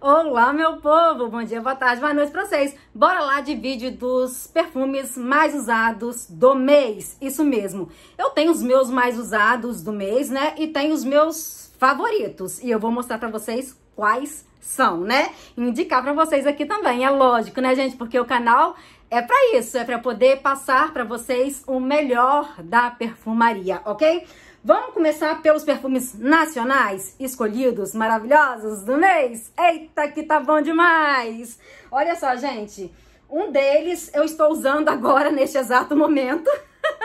Olá, meu povo! Bom dia, boa tarde, boa noite pra vocês! Bora lá de vídeo dos perfumes mais usados do mês. Isso mesmo. Eu tenho os meus mais usados do mês, né? E tenho os meus favoritos. E eu vou mostrar pra vocês quais são, né? Indicar pra vocês aqui também. É lógico, né, gente? Porque o canal é para isso. É para poder passar pra vocês o melhor da perfumaria, ok? Ok? Vamos começar pelos perfumes nacionais escolhidos, maravilhosos do mês? Eita, que tá bom demais! Olha só, gente, um deles eu estou usando agora, neste exato momento,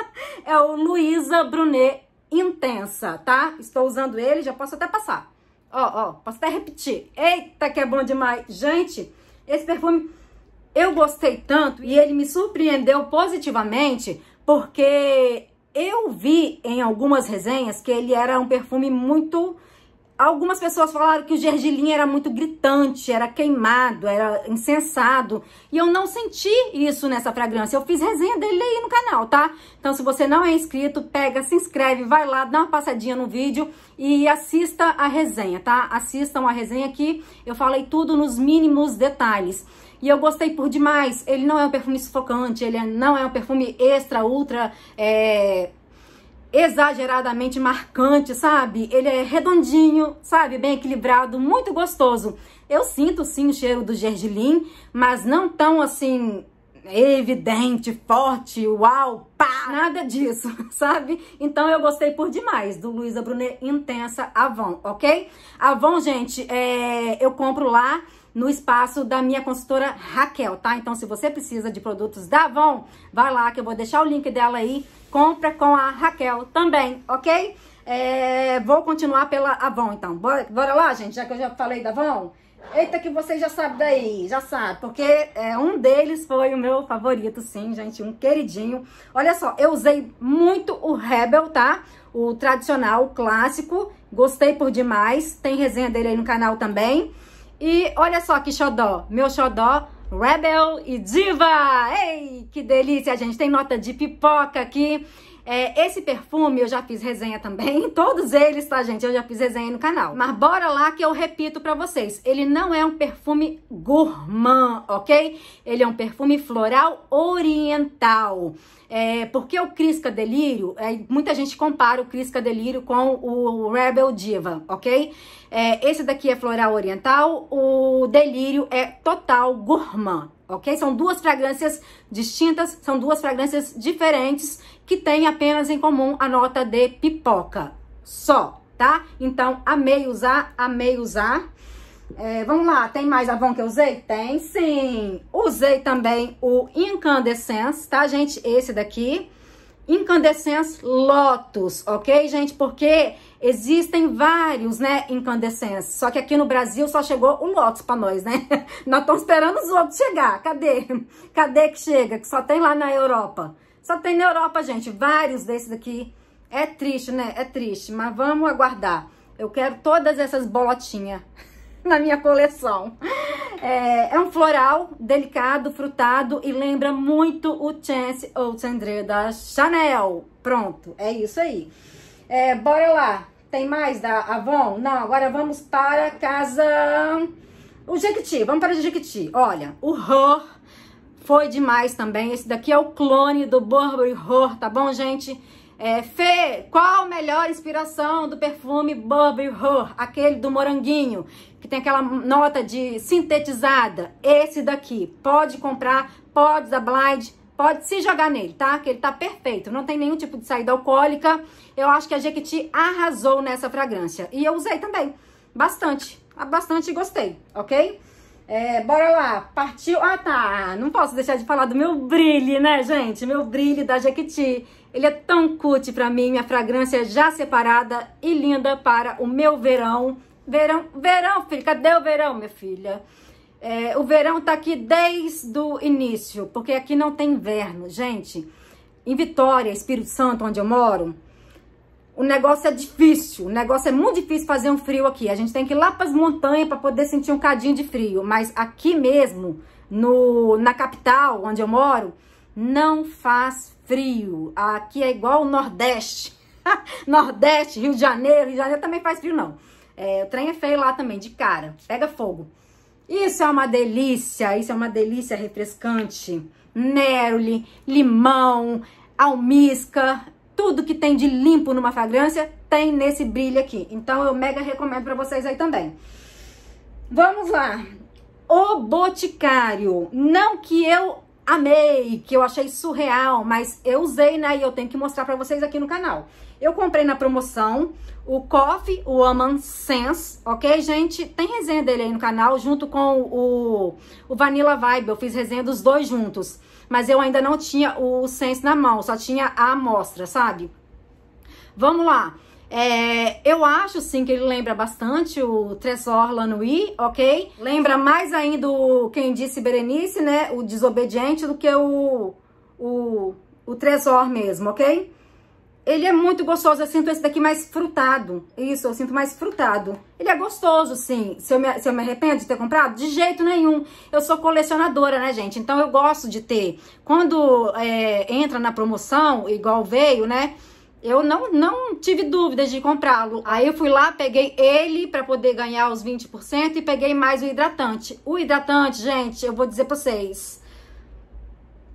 é o Luisa Brunet Intensa, tá? Estou usando ele, já posso até passar. Ó, ó, posso até repetir. Eita, que é bom demais! Gente, esse perfume eu gostei tanto e ele me surpreendeu positivamente porque eu vi em algumas resenhas que ele era um perfume muito... Algumas pessoas falaram que o gergelim era muito gritante, era queimado, era incensado. E eu não senti isso nessa fragrância. Eu fiz resenha dele aí no canal, tá? Então, se você não é inscrito, pega, se inscreve, vai lá, dá uma passadinha no vídeo e assista a resenha, tá? Assistam a resenha aqui. Eu falei tudo nos mínimos detalhes. E eu gostei por demais. Ele não é um perfume sufocante, ele não é um perfume extra, ultra, é, exageradamente marcante, sabe? Ele é redondinho, sabe? Bem equilibrado, muito gostoso. Eu sinto sim o cheiro do gergelim, mas não tão assim evidente, forte, uau, pá, nada disso, sabe? Então eu gostei por demais do Luísa Brunet Intensa Avon, ok? Avon, gente, é, eu compro lá no espaço da minha consultora Raquel, tá? Então se você precisa de produtos da Avon, vai lá que eu vou deixar o link dela aí, compra com a Raquel também, ok? É, vou continuar pela Avon, então. Bora, bora lá, gente, já que eu já falei da Avon? Eita, que vocês já sabem daí, já sabe, porque é, um deles foi o meu favorito, sim, gente, um queridinho. Olha só, eu usei muito o Rebel, tá? O tradicional, o clássico, gostei por demais, tem resenha dele aí no canal também. E olha só que xodó, meu xodó, Rebel e Diva! Ei, que delícia, gente, tem nota de pipoca aqui. É, esse perfume eu já fiz resenha também. Todos eles, tá, gente? Eu já fiz resenha no canal. Mas bora lá que eu repito pra vocês. Ele não é um perfume gourmand, ok? Ele é um perfume floral oriental. É, porque o Crisca Delírio, é, muita gente compara o Crisca Delírio com o Rebel Diva, ok? É, esse daqui é floral oriental, o Delírio é total gourmand, ok? São duas fragrâncias distintas, são duas fragrâncias diferentes que têm apenas em comum a nota de pipoca, só, tá? Então, amei usar, amei usar. É, vamos lá, tem mais Avon que eu usei? Tem sim! Usei também o Incandescence, tá, gente? Esse daqui. Incandescence Lotus, ok, gente? Porque Existem vários, né, incandescentes. Só que aqui no Brasil só chegou um Lotus para nós, né? Nós estamos esperando os outros chegar. Cadê? Cadê que chega? Que só tem lá na Europa. Só tem na Europa, gente, vários desses aqui. É triste, né? É triste, mas vamos aguardar. Eu quero todas essas bolotinhas na minha coleção. É, é, um floral delicado, frutado e lembra muito o Chance ou Chandre da Chanel. Pronto, é isso aí. É, bora lá. Tem mais da Avon? Não, agora vamos para casa... O Jequiti, vamos para o Jequiti. Olha, o Ror foi demais também. Esse daqui é o clone do Burberry Ror, tá bom, gente? É, Fê, qual a melhor inspiração do perfume Burberry Ror? Aquele do moranguinho, que tem aquela nota de sintetizada. Esse daqui. Pode comprar, pode da Blind, Pode se jogar nele, tá? Que ele tá perfeito, não tem nenhum tipo de saída alcoólica. Eu acho que a Jequiti arrasou nessa fragrância. E eu usei também, bastante, bastante gostei, ok? É, bora lá, partiu... Ah, tá, não posso deixar de falar do meu brilho, né, gente? Meu brilho da Jequiti. Ele é tão cut pra mim, minha fragrância é já separada e linda para o meu verão. Verão, verão, filho, cadê o verão, minha filha? É, o verão tá aqui desde o início, porque aqui não tem inverno. Gente, em Vitória, Espírito Santo, onde eu moro, o negócio é difícil. O negócio é muito difícil fazer um frio aqui. A gente tem que ir lá para as montanhas para poder sentir um cadinho de frio. Mas aqui mesmo, no, na capital, onde eu moro, não faz frio. Aqui é igual o Nordeste. Nordeste, Rio de Janeiro, Rio de Janeiro também faz frio, não. É, o trem é feio lá também, de cara. Pega fogo. Isso é uma delícia, isso é uma delícia refrescante. Neroli, limão, almisca, tudo que tem de limpo numa fragrância tem nesse brilho aqui. Então eu mega recomendo para vocês aí também. Vamos lá. O Boticário. Não que eu amei, que eu achei surreal, mas eu usei, né? E eu tenho que mostrar para vocês aqui no canal. Eu comprei na promoção o Coffee Woman Sense, ok, gente? Tem resenha dele aí no canal, junto com o, o Vanilla Vibe. Eu fiz resenha dos dois juntos. Mas eu ainda não tinha o Sense na mão, só tinha a amostra, sabe? Vamos lá. É, eu acho, sim, que ele lembra bastante o Tresor Lanui, ok? Lembra mais ainda o, quem disse Berenice, né? O Desobediente do que o, o, o Tresor mesmo, ok? Ele é muito gostoso, eu sinto esse daqui mais frutado. Isso, eu sinto mais frutado. Ele é gostoso, sim. Se eu, me, se eu me arrependo de ter comprado? De jeito nenhum. Eu sou colecionadora, né, gente? Então, eu gosto de ter. Quando é, entra na promoção, igual veio, né? Eu não, não tive dúvidas de comprá-lo. Aí eu fui lá, peguei ele para poder ganhar os 20% e peguei mais o hidratante. O hidratante, gente, eu vou dizer para vocês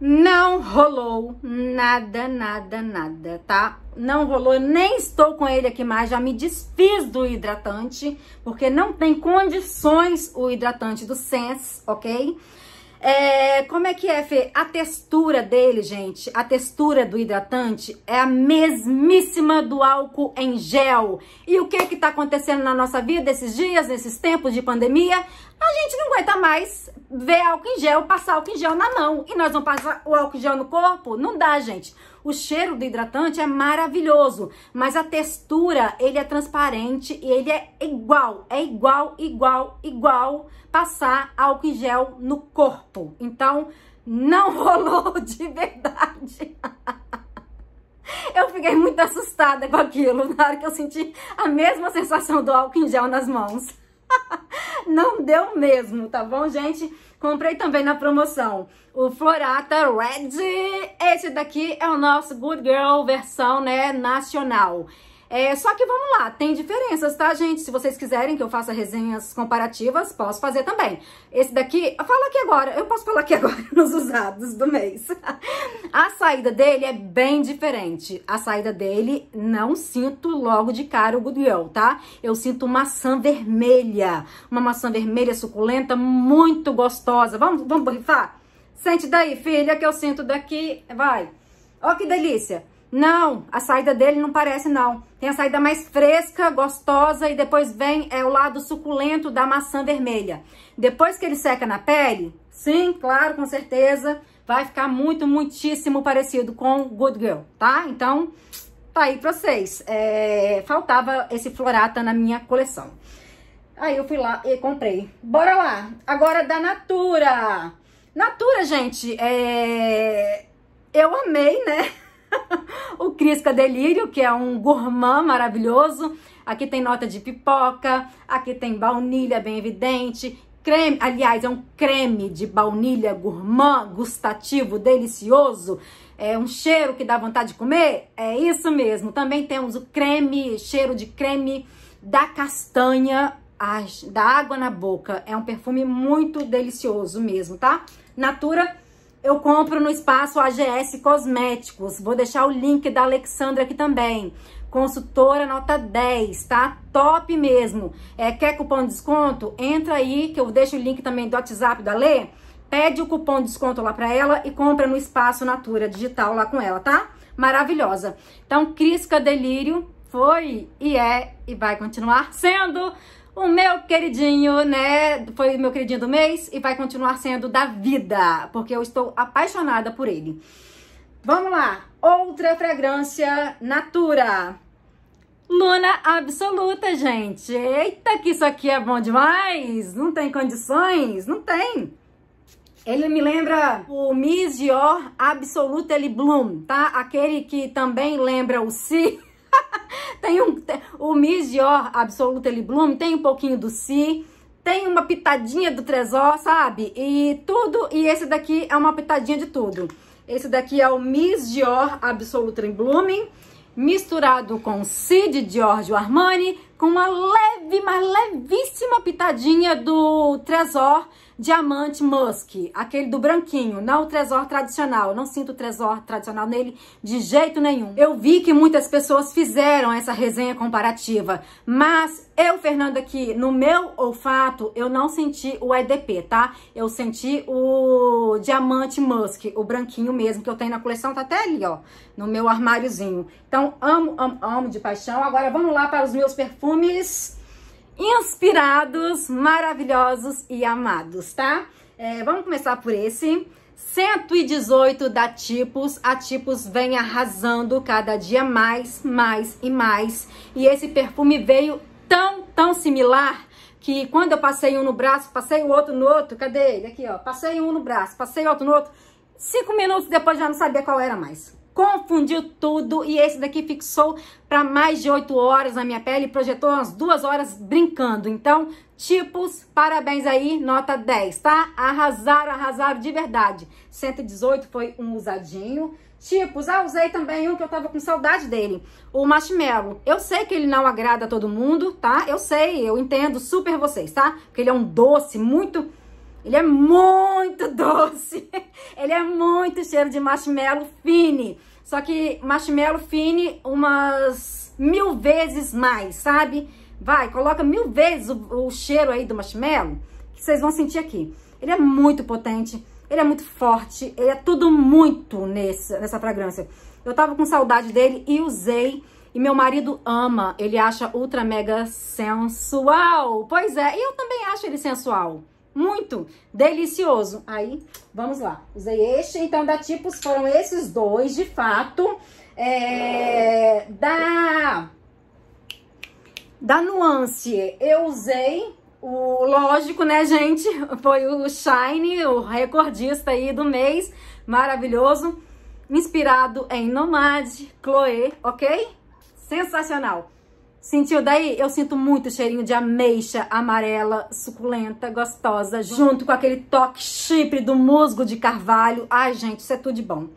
não rolou nada, nada, nada, tá? Não rolou, nem estou com ele aqui mais, já me desfiz do hidratante, porque não tem condições o hidratante do Sense, ok? É, como é que é, Fê? A textura dele, gente, a textura do hidratante é a mesmíssima do álcool em gel. E o que é que tá acontecendo na nossa vida esses dias, nesses tempos de pandemia? A gente não aguenta mais ver álcool em gel, passar álcool em gel na mão. E nós vamos passar o álcool em gel no corpo? Não dá, gente. O cheiro do hidratante é maravilhoso, mas a textura, ele é transparente e ele é igual, é igual, igual, igual passar álcool em gel no corpo. Então, não rolou de verdade. Eu fiquei muito assustada com aquilo, na hora que eu senti a mesma sensação do álcool em gel nas mãos. Não deu mesmo, tá bom, gente? Comprei também na promoção o Florata Red. Esse daqui é o nosso Good Girl versão, né, nacional. É, só que vamos lá, tem diferenças, tá, gente? Se vocês quiserem que eu faça resenhas comparativas, posso fazer também. Esse daqui, fala aqui agora, eu posso falar aqui agora nos usados do mês. A saída dele é bem diferente. A saída dele, não sinto logo de cara o Goodwill, tá? Eu sinto maçã vermelha, uma maçã vermelha suculenta, muito gostosa. Vamos, vamos borrifar? Sente daí, filha, que eu sinto daqui, vai. Ó que delícia! Não, a saída dele não parece não. Tem a saída mais fresca, gostosa e depois vem é o lado suculento da maçã vermelha. Depois que ele seca na pele, sim, claro, com certeza, vai ficar muito, muitíssimo parecido com Good Girl, tá? Então, tá aí pra vocês. É, faltava esse florata na minha coleção. Aí eu fui lá e comprei. Bora lá. Agora da Natura. Natura, gente, é... eu amei, né? o Cris Cadelírio, que é um gourmand maravilhoso. Aqui tem nota de pipoca, aqui tem baunilha bem evidente, creme, aliás, é um creme de baunilha gourmand, gustativo, delicioso. É um cheiro que dá vontade de comer? É isso mesmo. Também temos o creme, cheiro de creme da castanha, da água na boca. É um perfume muito delicioso mesmo, tá? Natura eu compro no espaço AGS Cosméticos. Vou deixar o link da Alexandra aqui também. Consultora nota 10, tá? Top mesmo. É, quer cupom de desconto? Entra aí que eu deixo o link também do WhatsApp da Lê. Pede o cupom de desconto lá pra ela e compra no espaço Natura Digital lá com ela, tá? Maravilhosa. Então, Crisca Delírio foi e é e vai continuar sendo o meu queridinho, né? Foi meu queridinho do mês e vai continuar sendo da vida, porque eu estou apaixonada por ele. Vamos lá, outra fragrância Natura. Luna absoluta, gente. Eita, que isso aqui é bom demais. Não tem condições, não tem. Ele me lembra o Miss Dior Absolute Bloom, tá? Aquele que também lembra o Si. tem um, tem, o Dior Absoluto Ele Bloom tem um pouquinho do Si, tem uma pitadinha do Tresor, sabe? E tudo, e esse daqui é uma pitadinha de tudo. Esse daqui é o Miss Dior Absolute Ele Blooming, misturado com de Giorgio Armani, com uma leve, mas levíssima pitadinha do Tresor, Diamante Musk, aquele do branquinho, não o Trezor tradicional. Não sinto o Trezor tradicional nele de jeito nenhum. Eu vi que muitas pessoas fizeram essa resenha comparativa, mas eu, Fernanda, aqui, no meu olfato, eu não senti o EDP, tá? Eu senti o Diamante Musk, o branquinho mesmo que eu tenho na coleção, tá até ali, ó, no meu armáriozinho. Então, amo, amo, amo de paixão. Agora, vamos lá para os meus perfumes inspirados, maravilhosos e amados, tá? É, vamos começar por esse. 118 da Tipos, a Tipos vem arrasando cada dia mais, mais e mais. E esse perfume veio tão, tão similar que quando eu passei um no braço, passei o outro no outro, cadê ele? Aqui, ó, passei um no braço, passei outro no outro. Cinco minutos depois já não sabia qual era mais confundiu tudo e esse daqui fixou para mais de 8 horas na minha pele, projetou umas duas horas brincando. Então, tipos, parabéns aí, nota 10, tá? Arrasaram, arrasaram de verdade. 118 foi um usadinho. Tipos, ah, usei também um que eu tava com saudade dele, o Marshmallow. Eu sei que ele não agrada a todo mundo, tá? Eu sei, eu entendo super vocês, tá? Porque ele é um doce muito ele é muito doce. Ele é muito cheiro de marshmallow fine. Só que marshmallow fine umas mil vezes mais, sabe? Vai, coloca mil vezes o, o cheiro aí do marshmallow que vocês vão sentir aqui. Ele é muito potente, ele é muito forte, ele é tudo muito nesse, nessa fragrância. Eu tava com saudade dele e usei. E meu marido ama, ele acha ultra mega sensual. Pois é, e eu também acho ele sensual muito delicioso. Aí, vamos lá. Usei este, então, da Tipos, foram esses dois, de fato. É, da, da Nuance, eu usei o lógico, né, gente? Foi o Shine, o recordista aí do mês, maravilhoso. Inspirado em Nomad, Chloe, ok? Sensacional. Sentiu daí? Eu sinto muito cheirinho de ameixa amarela, suculenta, gostosa, junto com aquele toque chipre do musgo de carvalho. Ai, gente, isso é tudo de bom.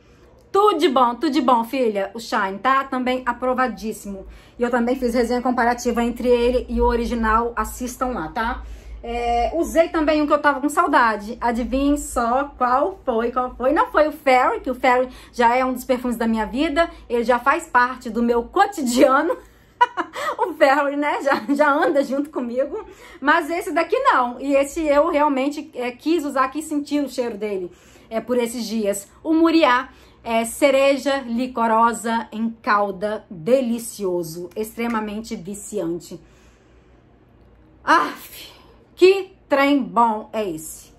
Tudo de bom, tudo de bom, filha. O Shine, tá? Também aprovadíssimo. E eu também fiz resenha comparativa entre ele e o original. Assistam lá, tá? É, usei também um que eu tava com saudade. Adivinhem só qual foi, qual foi. Não foi o Fairy, que o Fairy já é um dos perfumes da minha vida. Ele já faz parte do meu cotidiano. o Barry, né, já, já anda junto comigo, mas esse daqui não. E esse eu realmente é, quis usar aqui sentindo o cheiro dele é, por esses dias. O Muriá é cereja licorosa em calda, delicioso, extremamente viciante. Aff, que trem bom é esse.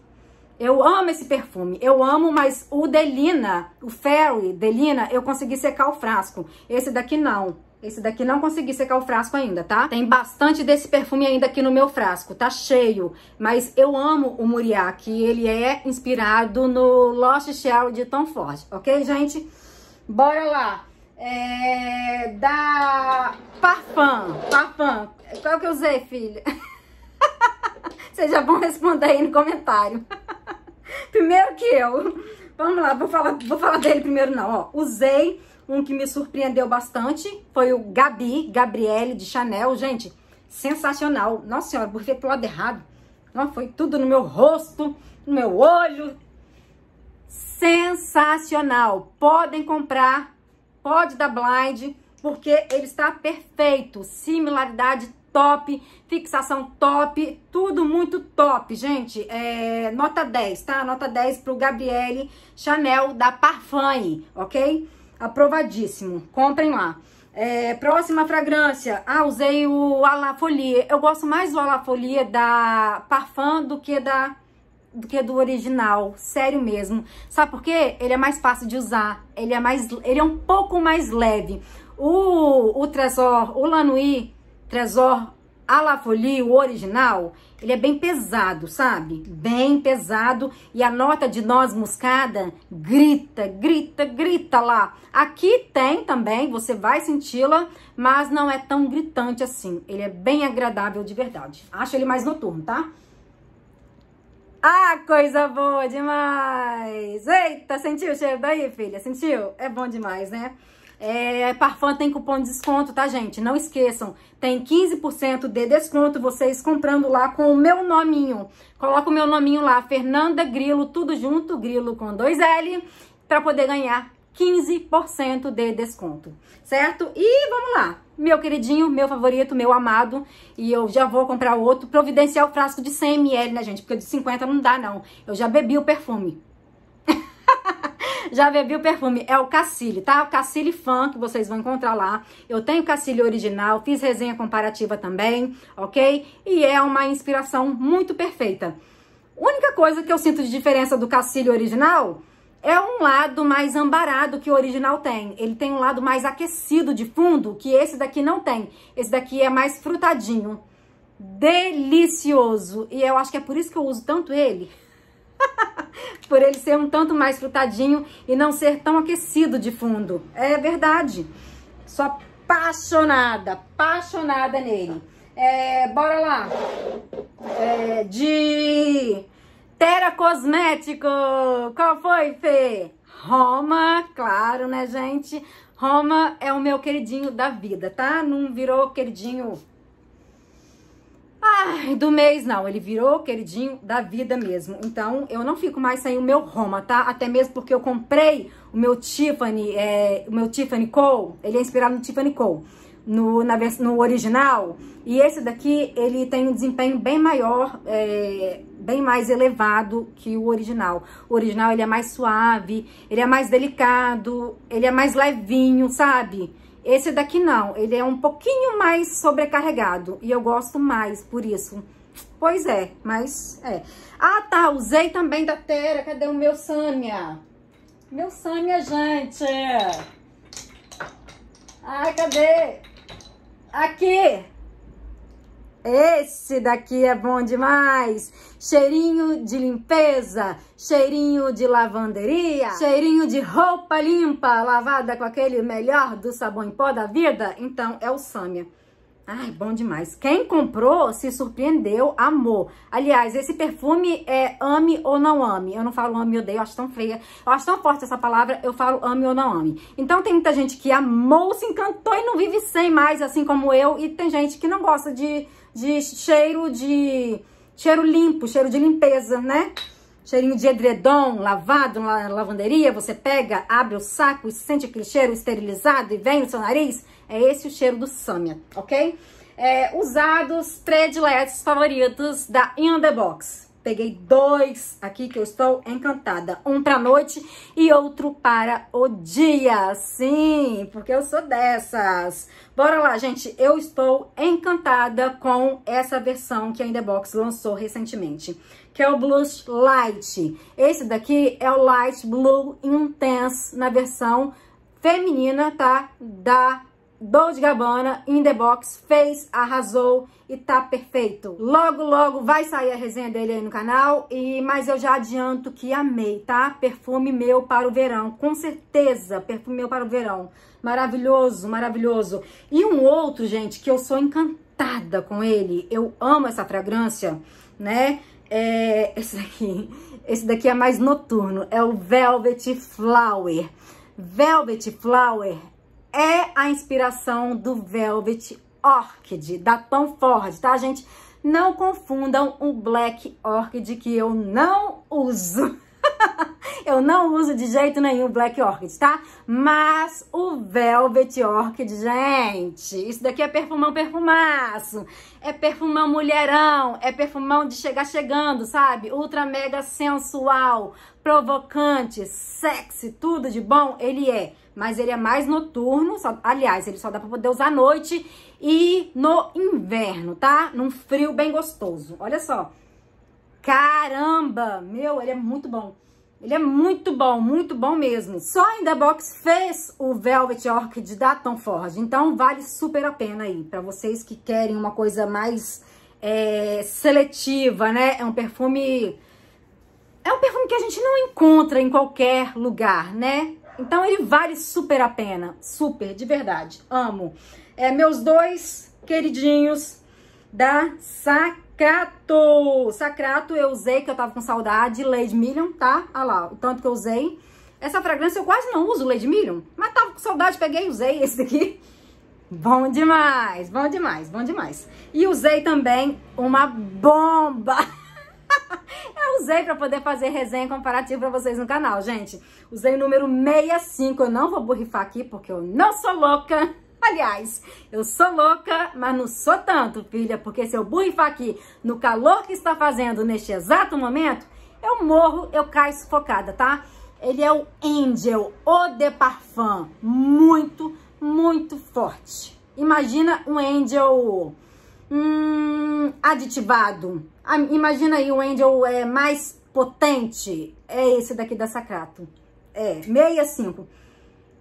Eu amo esse perfume, eu amo, mas o Delina, o Fairy Delina, eu consegui secar o frasco. Esse daqui não. Esse daqui não consegui secar o frasco ainda, tá? Tem bastante desse perfume ainda aqui no meu frasco, tá cheio. Mas eu amo o Muriá, que ele é inspirado no Lost Shell de Tom Ford, ok, gente? Bora lá. É... Da Parfum. Parfum. Qual que eu usei, filha? Vocês já vão responder aí no comentário. primeiro que eu. Vamos lá, vou falar, vou falar dele primeiro não, ó. Usei um que me surpreendeu bastante foi o Gabi, Gabriele de Chanel. Gente, sensacional. Nossa senhora, porque pro lado errado. Não, foi tudo no meu rosto, no meu olho. Sensacional. Podem comprar, pode dar blind, porque ele está perfeito. Similaridade top, fixação top, tudo muito top, gente. É, nota 10, tá? Nota 10 pro Gabriele Chanel da Parfum, ok? aprovadíssimo. Comprem lá. É, próxima fragrância. Ah, usei o Alafolie. Eu gosto mais do Alafolie da Parfum do que da do que do original, sério mesmo. Sabe por quê? Ele é mais fácil de usar, ele é mais ele é um pouco mais leve. O o Tresor, o Lanui Tresor Alafolie, o original, ele é bem pesado, sabe? Bem pesado. E a nota de noz moscada grita, grita, grita lá. Aqui tem também, você vai senti-la, mas não é tão gritante assim. Ele é bem agradável de verdade. Acho ele mais noturno, tá? Ah, coisa boa demais! Eita, sentiu o cheiro daí, filha? Sentiu? É bom demais, né? É, Parfum tem cupom de desconto, tá, gente? Não esqueçam, tem 15% de desconto vocês comprando lá com o meu nominho. Coloca o meu nominho lá, Fernanda Grilo, tudo junto, Grilo com dois L, para poder ganhar 15% de desconto, certo? E vamos lá, meu queridinho, meu favorito, meu amado, e eu já vou comprar outro, providenciar o frasco de 100ml, né, gente? Porque de 50 não dá, não. Eu já bebi o perfume, já bebi o perfume, é o Cassile, tá? O Cassile Fan, que vocês vão encontrar lá. Eu tenho o Cassile original, fiz resenha comparativa também, ok? E é uma inspiração muito perfeita. Única coisa que eu sinto de diferença do Cassile original é um lado mais ambarado que o original tem. Ele tem um lado mais aquecido de fundo, que esse daqui não tem. Esse daqui é mais frutadinho. Delicioso! E eu acho que é por isso que eu uso tanto ele. por ele ser um tanto mais frutadinho e não ser tão aquecido de fundo. É verdade. Sou apaixonada, apaixonada nele. É, bora lá. É, de Terra Cosmético. Qual foi, Fê? Roma, claro, né, gente? Roma é o meu queridinho da vida, tá? Não virou queridinho Ai, do mês não, ele virou queridinho da vida mesmo. Então, eu não fico mais sem o meu Roma, tá? Até mesmo porque eu comprei o meu Tiffany, é, o meu Tiffany Cole, ele é inspirado no Tiffany Cole, no, na, no original. E esse daqui, ele tem um desempenho bem maior, é, bem mais elevado que o original. O original, ele é mais suave, ele é mais delicado, ele é mais levinho, Sabe? Esse daqui não, ele é um pouquinho mais sobrecarregado e eu gosto mais por isso. Pois é, mas é. Ah, tá, usei também da Tera. Cadê o meu Sânia? Meu Sânia, gente. Ai, cadê? Aqui. Esse daqui é bom demais cheirinho de limpeza, cheirinho de lavanderia, cheirinho de roupa limpa, lavada com aquele melhor do sabão em pó da vida, então é o Sâmia. Ai, bom demais. Quem comprou se surpreendeu, amou. Aliás, esse perfume é ame ou não ame. Eu não falo ame ou odeio, eu acho tão feia. Eu acho tão forte essa palavra, eu falo ame ou não ame. Então tem muita gente que amou, se encantou e não vive sem mais, assim como eu. E tem gente que não gosta de, de cheiro, de Cheiro limpo, cheiro de limpeza, né? Cheirinho de edredom, lavado na lavanderia, você pega, abre o saco e sente aquele cheiro esterilizado e vem no seu nariz. É esse o cheiro do Samia, ok? É, usados prediletos favoritos da In The Box. Peguei dois aqui que eu estou encantada. Um para noite e outro para o dia. Sim, porque eu sou dessas. Bora lá, gente. Eu estou encantada com essa versão que a Indebox lançou recentemente. Que é o Blush Light. Esse daqui é o Light Blue Intense na versão feminina, tá? Da Dolce Gabbana In The Box fez, arrasou e tá perfeito. Logo, logo vai sair a resenha dele aí no canal, e mas eu já adianto que amei, tá? Perfume meu para o verão, com certeza, perfume meu para o verão. Maravilhoso, maravilhoso. E um outro, gente, que eu sou encantada com ele, eu amo essa fragrância, né? É esse daqui, esse daqui é mais noturno, é o Velvet Flower. Velvet Flower é a inspiração do Velvet Orchid, da Tom Ford, tá, gente? Não confundam o Black Orchid, que eu não uso. eu não uso de jeito nenhum Black Orchid, tá? Mas o Velvet Orchid, gente, isso daqui é perfumão perfumaço. É perfumão mulherão, é perfumão de chegar chegando, sabe? Ultra mega sensual, provocante, sexy, tudo de bom, ele é mas ele é mais noturno, só, aliás, ele só dá para poder usar à noite e no inverno, tá? Num frio bem gostoso. Olha só. Caramba, meu, ele é muito bom. Ele é muito bom, muito bom mesmo. Só a The Box fez o Velvet Orchid da Tom Ford, então vale super a pena aí. para vocês que querem uma coisa mais é, seletiva, né? É um perfume... É um perfume que a gente não encontra em qualquer lugar, né? Então ele vale super a pena, super, de verdade, amo. É, meus dois queridinhos da Sacrato. Sacrato eu usei, que eu tava com saudade, Lady Million, tá? Olha lá, o tanto que eu usei. Essa fragrância eu quase não uso, Lady Million, mas tava com saudade, peguei e usei esse daqui. Bom demais, bom demais, bom demais. E usei também uma bomba. usei para poder fazer resenha comparativa para vocês no canal, gente. Usei o número 65, eu não vou borrifar aqui porque eu não sou louca. Aliás, eu sou louca, mas não sou tanto, filha, porque se eu borrifar aqui no calor que está fazendo neste exato momento, eu morro, eu caio sufocada, tá? Ele é o Angel o de Parfum, muito, muito forte. Imagina um Angel hum, aditivado, ah, imagina aí o Angel é, mais potente. É esse daqui da Sacrato. É, 65.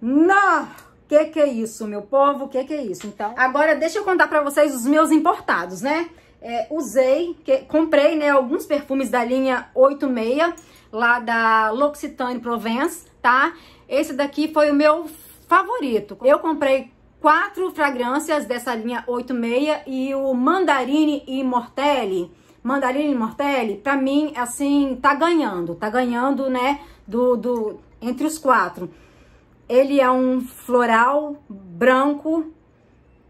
Não! Que que é isso, meu povo? Que que é isso? Então, agora deixa eu contar pra vocês os meus importados, né? É, usei, que, comprei, né, alguns perfumes da linha 86, lá da L'Occitane Provence, tá? Esse daqui foi o meu favorito. Eu comprei quatro fragrâncias dessa linha 86 e o Mandarine e Mortelli e Mortelli, para mim, é assim, tá ganhando. Tá ganhando, né, do, do, entre os quatro. Ele é um floral branco.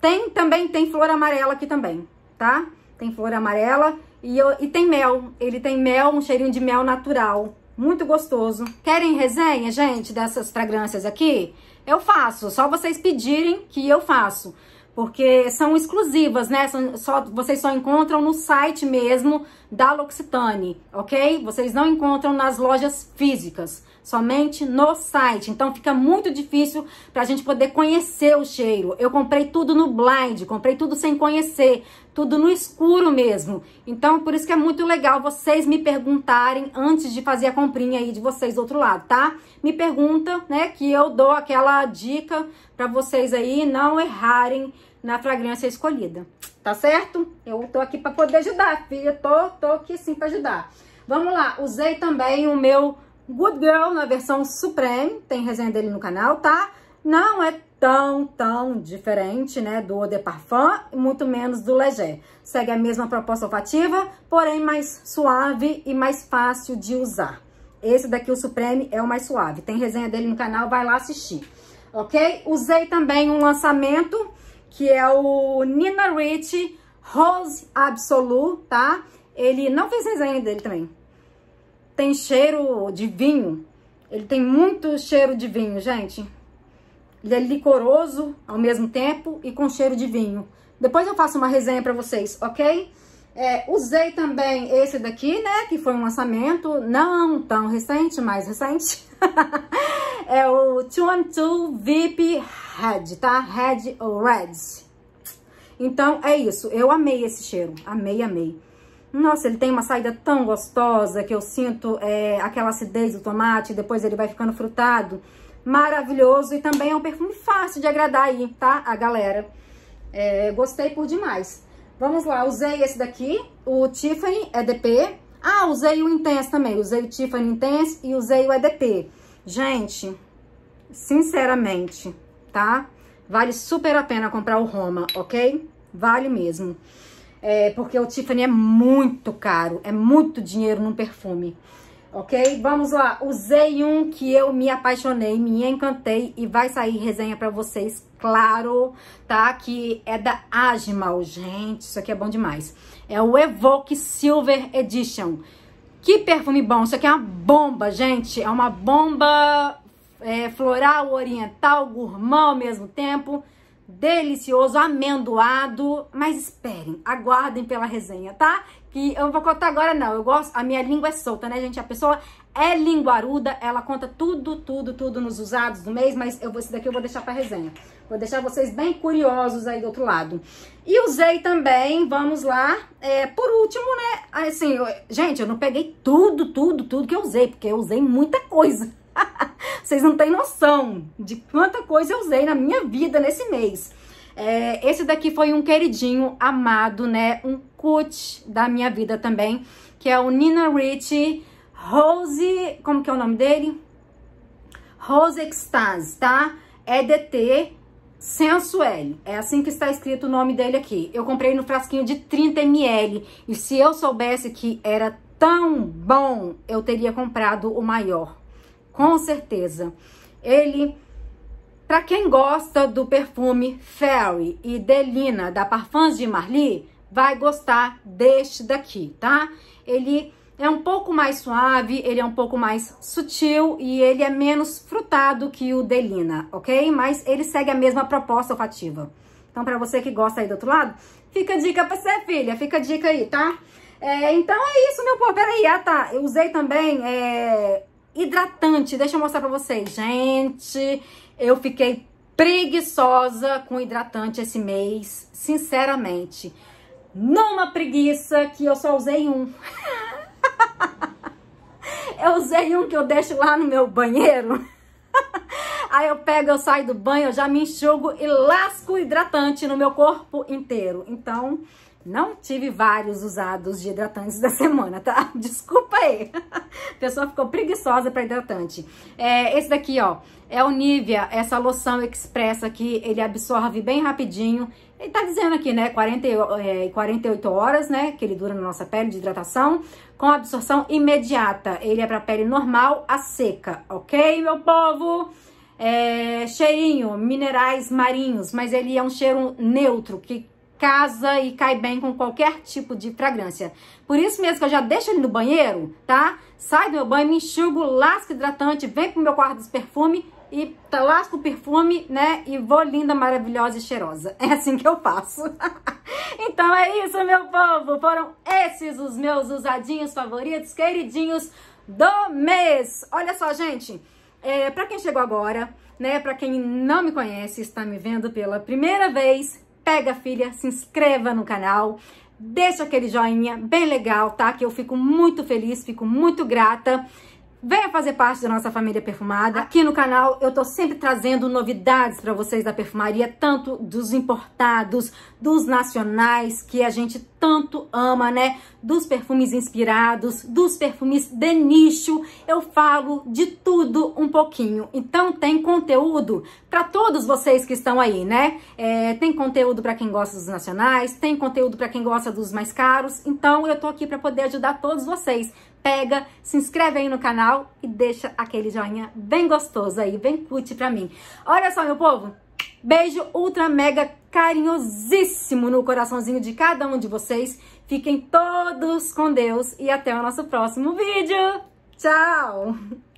Tem também, tem flor amarela aqui também, tá? Tem flor amarela e, eu, e tem mel. Ele tem mel, um cheirinho de mel natural. Muito gostoso. Querem resenha, gente, dessas fragrâncias aqui? Eu faço, só vocês pedirem que eu faço porque são exclusivas, né? São, só, vocês só encontram no site mesmo da L'Occitane, ok? Vocês não encontram nas lojas físicas, somente no site. Então fica muito difícil para a gente poder conhecer o cheiro. Eu comprei tudo no blind, comprei tudo sem conhecer, tudo no escuro mesmo. Então por isso que é muito legal vocês me perguntarem antes de fazer a comprinha aí de vocês do outro lado, tá? Me pergunta, né, que eu dou aquela dica para vocês aí não errarem na fragrância escolhida, tá certo? Eu tô aqui para poder ajudar, filha, tô, tô aqui sim para ajudar. Vamos lá, usei também o meu Good Girl na versão Supreme, tem resenha dele no canal, tá? Não é tão, tão diferente, né, do Eau de Parfum, muito menos do Leger. Segue a mesma proposta olfativa, porém mais suave e mais fácil de usar. Esse daqui, o Supreme, é o mais suave. Tem resenha dele no canal, vai lá assistir, ok? Usei também um lançamento que é o Nina Rich Rose Absolu, tá? Ele não fez resenha dele também. Tem cheiro de vinho. Ele tem muito cheiro de vinho, gente. Ele é licoroso ao mesmo tempo e com cheiro de vinho. Depois eu faço uma resenha para vocês, ok? É, usei também esse daqui, né? Que foi um lançamento não tão recente, mais recente. é o 212 VIP Red, tá? Red ou Red. Então, é isso. Eu amei esse cheiro. Amei, amei. Nossa, ele tem uma saída tão gostosa que eu sinto é, aquela acidez do tomate. Depois ele vai ficando frutado. Maravilhoso. E também é um perfume fácil de agradar aí, tá? A galera. É, gostei por demais. Vamos lá, usei esse daqui, o Tiffany EDP. Ah, usei o Intense também, usei o Tiffany Intense e usei o EDP. Gente, sinceramente, tá? Vale super a pena comprar o Roma, ok? Vale mesmo. É, porque o Tiffany é muito caro, é muito dinheiro num perfume ok? Vamos lá, usei um que eu me apaixonei, me encantei e vai sair resenha pra vocês, claro, tá? Que é da Agimal, gente, isso aqui é bom demais. É o Evoque Silver Edition. Que perfume bom, isso aqui é uma bomba, gente, é uma bomba é, floral, oriental, gourmand ao mesmo tempo delicioso, amendoado. Mas esperem, aguardem pela resenha, tá? que eu vou contar agora não, eu gosto, a minha língua é solta, né, gente? A pessoa é linguaruda, ela conta tudo, tudo, tudo nos usados do mês, mas eu esse daqui eu vou deixar para resenha. Vou deixar vocês bem curiosos aí do outro lado. E usei também, vamos lá, é, por último, né, assim, eu, gente, eu não peguei tudo, tudo, tudo que eu usei, porque eu usei muita coisa. vocês não têm noção de quanta coisa eu usei na minha vida nesse mês. É, esse daqui foi um queridinho amado, né? Um cut da minha vida também, que é o Nina Ricci Rose... Como que é o nome dele? Rose Extase, tá? EDT Sensuelle. É assim que está escrito o nome dele aqui. Eu comprei no frasquinho de 30ml. E se eu soubesse que era tão bom, eu teria comprado o maior. Com certeza. Ele para quem gosta do perfume Fairy e Delina da Parfums de Marly, vai gostar deste daqui, tá? Ele é um pouco mais suave, ele é um pouco mais sutil e ele é menos frutado que o Delina, ok? Mas ele segue a mesma proposta olfativa. Então, para você que gosta aí do outro lado, fica a dica pra você, filha. Fica a dica aí, tá? É, então, é isso, meu povo. Peraí, ah, tá. Eu usei também é, hidratante. Deixa eu mostrar pra vocês. Gente, eu fiquei preguiçosa com hidratante esse mês, sinceramente. Numa preguiça que eu só usei um. eu usei um que eu deixo lá no meu banheiro. Aí eu pego, eu saio do banho, eu já me enxugo e lasco hidratante no meu corpo inteiro. Então, não tive vários usados de hidratantes da semana, tá? Desculpa aí. A pessoa ficou preguiçosa para hidratante. É, esse daqui, ó, é o Nivea, essa loção expressa aqui, ele absorve bem rapidinho. Ele tá dizendo aqui, né, 40, é, 48 horas, né, que ele dura na nossa pele de hidratação, com absorção imediata. Ele é pra pele normal a seca, ok, meu povo? É, cheirinho, minerais marinhos, mas ele é um cheiro neutro, que casa e cai bem com qualquer tipo de fragrância. Por isso mesmo que eu já deixo ele no banheiro, tá? Sai do meu banho, me enxugo, lasco hidratante, vem pro meu quarto desse perfume e tá, lasco o perfume, né? E vou linda, maravilhosa e cheirosa. É assim que eu faço. então é isso, meu povo. Foram esses os meus usadinhos favoritos, queridinhos do mês. Olha só, gente. É, para quem chegou agora, né? Para quem não me conhece, está me vendo pela primeira vez, pega filha, se inscreva no canal, deixa aquele joinha bem legal, tá? Que eu fico muito feliz, fico muito grata. Venha fazer parte da nossa família perfumada. Ah. Aqui no canal eu tô sempre trazendo novidades para vocês da perfumaria, tanto dos importados, dos nacionais, que a gente tanto ama, né? Dos perfumes inspirados, dos perfumes de nicho. Eu falo de tudo um pouquinho. Então tem conteúdo para todos vocês que estão aí, né? É, tem conteúdo para quem gosta dos nacionais, tem conteúdo para quem gosta dos mais caros. Então eu tô aqui para poder ajudar todos vocês pega, se inscreve aí no canal e deixa aquele joinha bem gostoso aí, bem cute pra mim. Olha só, meu povo, beijo ultra mega carinhosíssimo no coraçãozinho de cada um de vocês. Fiquem todos com Deus e até o nosso próximo vídeo. Tchau!